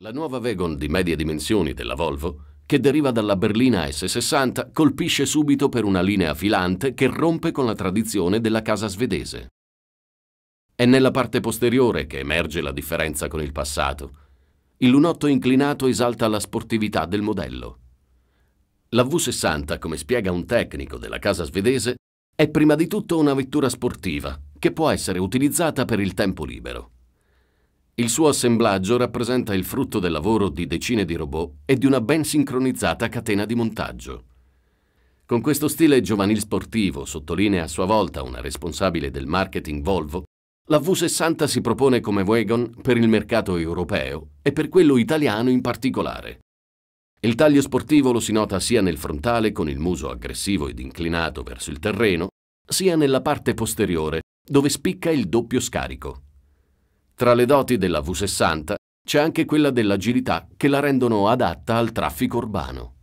La nuova Wagon di medie dimensioni della Volvo, che deriva dalla berlina S60, colpisce subito per una linea filante che rompe con la tradizione della casa svedese. È nella parte posteriore che emerge la differenza con il passato. Il lunotto inclinato esalta la sportività del modello. La V60, come spiega un tecnico della casa svedese, è prima di tutto una vettura sportiva che può essere utilizzata per il tempo libero. Il suo assemblaggio rappresenta il frutto del lavoro di decine di robot e di una ben sincronizzata catena di montaggio. Con questo stile giovanil sportivo, sottolinea a sua volta una responsabile del marketing Volvo, la V60 si propone come wagon per il mercato europeo e per quello italiano in particolare. Il taglio sportivo lo si nota sia nel frontale con il muso aggressivo ed inclinato verso il terreno, sia nella parte posteriore, dove spicca il doppio scarico. Tra le doti della V60 c'è anche quella dell'agilità che la rendono adatta al traffico urbano.